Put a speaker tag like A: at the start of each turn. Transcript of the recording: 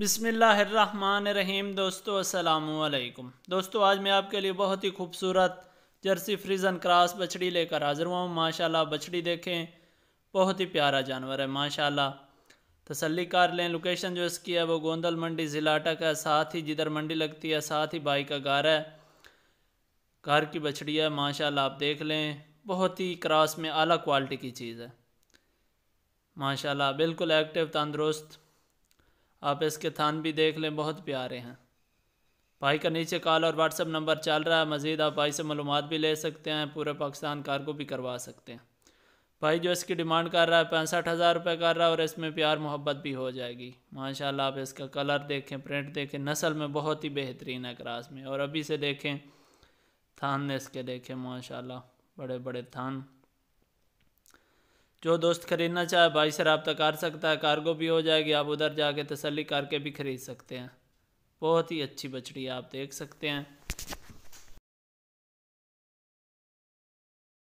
A: बिसमीम दोस्तों असलकुम दोस्तों आज मैं आपके लिए बहुत ही खूबसूरत जर्सी फ्रीजन क्रॉस बछड़ी लेकर हाज़िर हुआ हूँ माशाल्लाह बछड़ी देखें बहुत ही प्यारा जानवर है माशाल्लाह तसल्ली कर लें लोकेशन जो इसकी है वो गोंदल मंडी ज़िला है साथ ही जिधर मंडी लगती है साथ ही बाई का घर है घर की बछड़ी है माशाल्लाह आप देख लें बहुत ही क्रॉस में अला क्वालिटी की चीज़ है माशाल्लाह बिल्कुल एक्टिव तंदरुस्त आप इसके थान भी देख लें बहुत प्यारे हैं भाई का नीचे कॉल और व्हाट्सअप नंबर चल रहा है मज़ीद आप भाई से मालूम भी ले सकते हैं पूरे पाकिस्तान को भी करवा सकते हैं भाई जो इसकी डिमांड कर रहा है पैंसठ हज़ार रुपये कर रहा है और इसमें प्यार मोहब्बत भी हो जाएगी माशाल्लाह आप इसका कलर देखें प्रिंट देखें नस्ल में बहुत ही बेहतरीन है क्रास में और अभी से देखें थान इसके देखें माशा बड़े बड़े थान जो दोस्त खरीदना चाहे भाई से रबता कर सकता है कार्गो भी हो जाएगी आप उधर जाके तसली करके भी ख़रीद सकते हैं बहुत ही अच्छी बछड़ी आप देख सकते हैं